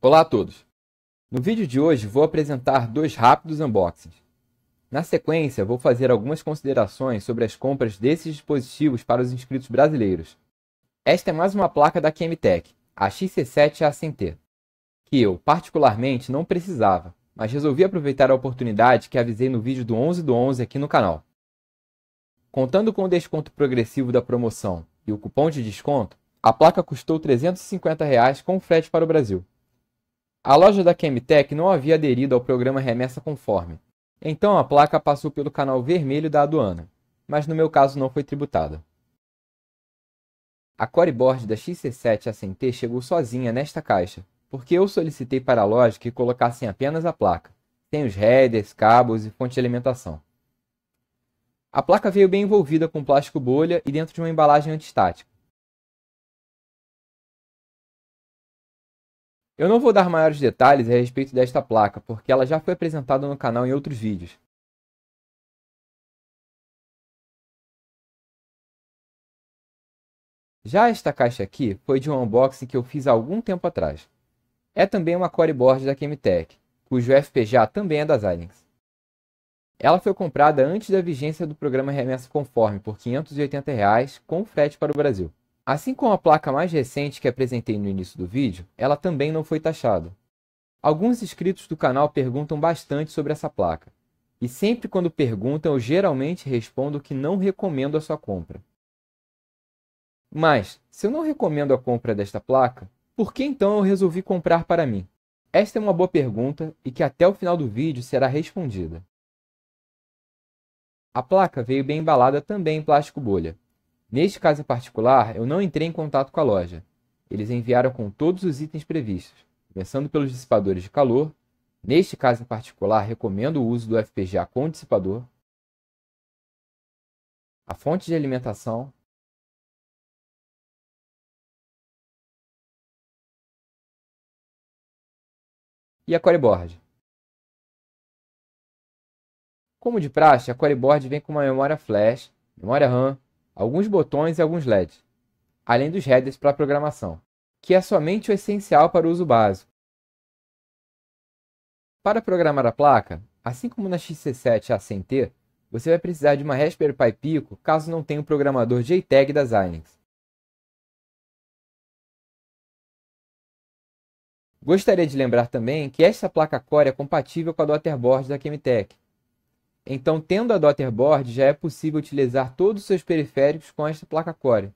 Olá a todos! No vídeo de hoje vou apresentar dois rápidos unboxings. Na sequência, vou fazer algumas considerações sobre as compras desses dispositivos para os inscritos brasileiros. Esta é mais uma placa da Chemtech, a xc 7 t que eu, particularmente, não precisava, mas resolvi aproveitar a oportunidade que avisei no vídeo do 11 do 11 aqui no canal. Contando com o desconto progressivo da promoção e o cupom de desconto, a placa custou R$ 350 reais com frete para o Brasil. A loja da Chemtech não havia aderido ao programa Remessa Conforme, então a placa passou pelo canal vermelho da aduana, mas no meu caso não foi tributada. A coreboard da XC7 ACT chegou sozinha nesta caixa, porque eu solicitei para a loja que colocassem apenas a placa, sem os headers, cabos e fonte de alimentação. A placa veio bem envolvida com plástico bolha e dentro de uma embalagem antistática. Eu não vou dar maiores detalhes a respeito desta placa, porque ela já foi apresentada no canal em outros vídeos. Já esta caixa aqui foi de um unboxing que eu fiz há algum tempo atrás. É também uma Core da Chemtech, cujo FPGA também é da Xilinx. Ela foi comprada antes da vigência do programa Remessa Conforme por R$ 580, reais, com frete para o Brasil. Assim como a placa mais recente que apresentei no início do vídeo, ela também não foi taxada. Alguns inscritos do canal perguntam bastante sobre essa placa. E sempre quando perguntam, eu geralmente respondo que não recomendo a sua compra. Mas, se eu não recomendo a compra desta placa, por que então eu resolvi comprar para mim? Esta é uma boa pergunta e que até o final do vídeo será respondida. A placa veio bem embalada também em plástico bolha, Neste caso em particular, eu não entrei em contato com a loja. Eles enviaram com todos os itens previstos, começando pelos dissipadores de calor. Neste caso em particular, recomendo o uso do FPGA com dissipador, a fonte de alimentação, e a coreboard. Como de praxe, a coreboard vem com uma memória flash, memória RAM, alguns botões e alguns LEDs, além dos headers para programação, que é somente o essencial para o uso básico. Para programar a placa, assim como na XC7 A100T, você vai precisar de uma Raspberry Pi Pico caso não tenha um programador JTAG da Xilinx. Gostaria de lembrar também que esta placa core é compatível com a Daughterboard da Chemtech, então, tendo a daughterboard, já é possível utilizar todos os seus periféricos com esta placa core.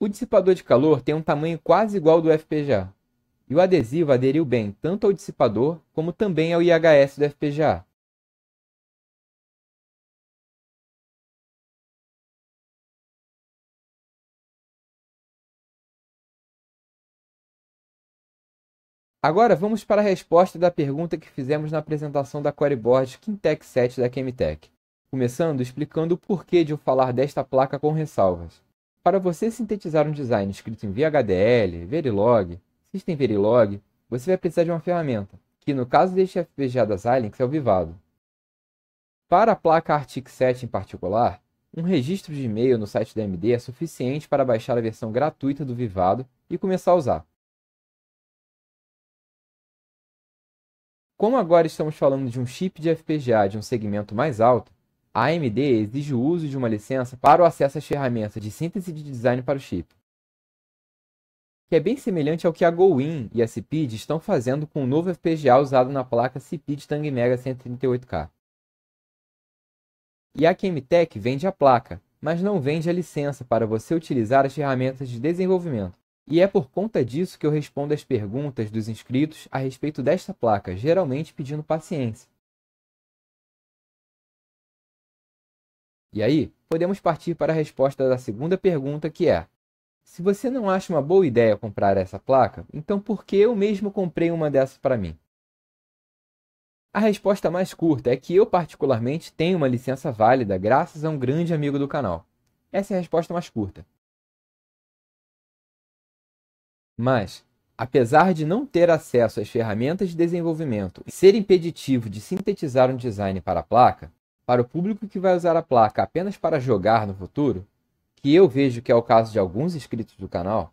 O dissipador de calor tem um tamanho quase igual ao do FPGA, e o adesivo aderiu bem tanto ao dissipador como também ao IHS do FPGA. Agora vamos para a resposta da pergunta que fizemos na apresentação da Coreboard Quintec 7 da Chemtech, começando explicando o porquê de eu falar desta placa com ressalvas. Para você sintetizar um design escrito em VHDL, Verilog, System Verilog, você vai precisar de uma ferramenta, que no caso deste FPGA das Xilinx é o Vivado. Para a placa Artic 7 em particular, um registro de e-mail no site da AMD é suficiente para baixar a versão gratuita do Vivado e começar a usar. Como agora estamos falando de um chip de FPGA de um segmento mais alto, a AMD exige o uso de uma licença para o acesso às ferramentas de síntese de design para o chip, que é bem semelhante ao que a GoWin e a CPID estão fazendo com o novo FPGA usado na placa CPID Tang Mega 138K. E a QMTech vende a placa, mas não vende a licença para você utilizar as ferramentas de desenvolvimento. E é por conta disso que eu respondo as perguntas dos inscritos a respeito desta placa, geralmente pedindo paciência. E aí, podemos partir para a resposta da segunda pergunta, que é: Se você não acha uma boa ideia comprar essa placa, então por que eu mesmo comprei uma dessas para mim? A resposta mais curta é que eu, particularmente, tenho uma licença válida graças a um grande amigo do canal. Essa é a resposta mais curta. Mas, apesar de não ter acesso às ferramentas de desenvolvimento e ser impeditivo de sintetizar um design para a placa, para o público que vai usar a placa apenas para jogar no futuro, que eu vejo que é o caso de alguns inscritos do canal,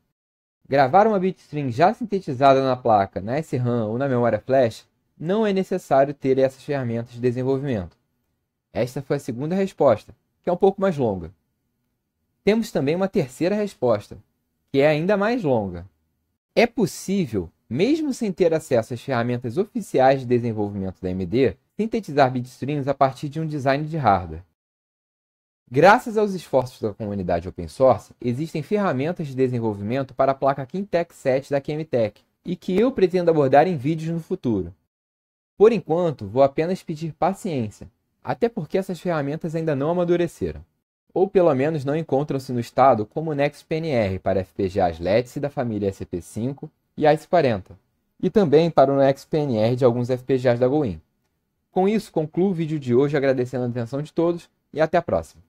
gravar uma bitstream já sintetizada na placa, na SRAM ou na memória flash, não é necessário ter essas ferramentas de desenvolvimento. Esta foi a segunda resposta, que é um pouco mais longa. Temos também uma terceira resposta, que é ainda mais longa, é possível, mesmo sem ter acesso às ferramentas oficiais de desenvolvimento da AMD, sintetizar bitstreams a partir de um design de hardware. Graças aos esforços da comunidade open source, existem ferramentas de desenvolvimento para a placa Kintec 7 da Chemtech, e que eu pretendo abordar em vídeos no futuro. Por enquanto, vou apenas pedir paciência, até porque essas ferramentas ainda não amadureceram ou pelo menos não encontram-se no estado como o NexPNR para FPGAs LETS da família sp 5 e as 40 e também para o NexPNR de alguns FPGAs da GoIn. Com isso, concluo o vídeo de hoje agradecendo a atenção de todos e até a próxima.